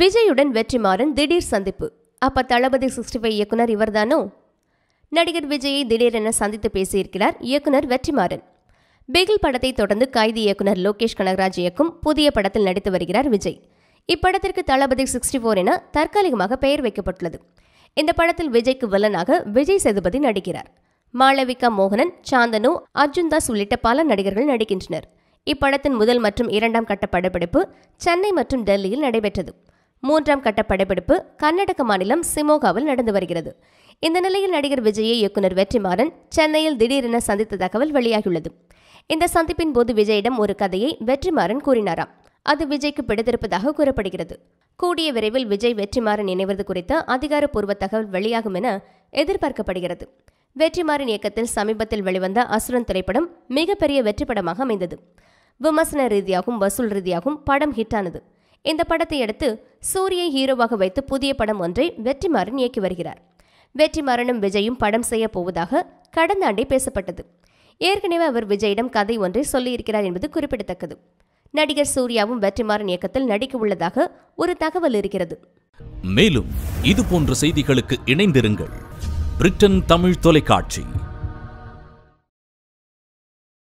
விஜயுடன் வெற்றிமாறன் திடீர் சந்திப்பு அப்ப தளபதி சிக்ஸ்டி ஃபைவ் இயக்குனர் இவர்தானோ நடிகர் விஜயை திடீரென சந்தித்து பேசியிருக்கிறார் இயக்குனர் வெற்றிமாறன் பிகில் படத்தை தொடர்ந்து கைதி இயக்குனர் லோகேஷ் கனகராஜ் இயக்கும் புதிய படத்தில் நடித்து வருகிறார் விஜய் இப்படத்திற்கு தளபதி சிக்ஸ்டி ஃபோர் என தற்காலிகமாக பெயர் வைக்கப்பட்டுள்ளது இந்த படத்தில் விஜய்க்கு வில்லனாக விஜய் சேதுபதி நடிக்கிறார் மாளவிகா மோகனன் சாந்தனு அர்ஜுன் தாஸ் உள்ளிட்ட பல நடிகர்கள் நடிக்கின்றனர் இப்படத்தின் முதல் மற்றும் இரண்டாம் கட்ட படப்பிடிப்பு சென்னை மற்றும் டெல்லியில் நடைபெற்றது மூன்றாம் கட்ட படப்பிடிப்பு கர்நாடக மாநிலம் சிமோகாவில் நடந்து வருகிறது இந்த நிலையில் நடிகர் விஜயை இயக்குனர் வெற்றிமாறன் சென்னையில் திடீரென சந்தித்த தகவல் வெளியாகியுள்ளது இந்த சந்திப்பின் போது விஜயிடம் ஒரு கதையை வெற்றிமாறன் கூறினாராம் அது விஜய்க்கு பிடித்திருப்பதாக கூறப்படுகிறது கூடிய விரைவில் விஜய் வெற்றிமாறன் இணைவது குறித்த அதிகாரப்பூர்வ தகவல் வெளியாகும் என எதிர்பார்க்கப்படுகிறது வெற்றிமாறன் இயக்கத்தில் சமீபத்தில் வெளிவந்த அசுரன் திரைப்படம் மிகப்பெரிய வெற்றி படமாக அமைந்தது விமர்சன ரீதியாகவும் வசூல் ரீதியாகவும் படம் ஹிட்டானது இந்த படத்தை அடுத்து சூரியை ஹீரோவாக வைத்து புதிய படம் ஒன்றை வெற்றிமாறன் இயக்கி வருகிறார் வெற்றிமாறனும் விஜயும் படம் செய்ய போவதாக கடந்த ஆண்டே பேசப்பட்டது ஏற்கனவே அவர் விஜயிடம் கதை ஒன்றை சொல்லியிருக்கிறார் என்பது குறிப்பிடத்தக்கது நடிகர் சூர்யாவும் வெற்றிமாறன் இயக்கத்தில் நடிக்க உள்ளதாக ஒரு தகவல் இருக்கிறது மேலும் இது போன்ற செய்திகளுக்கு இணைந்திருங்கள் பிரிட்டன் தமிழ் தொலைக்காட்சி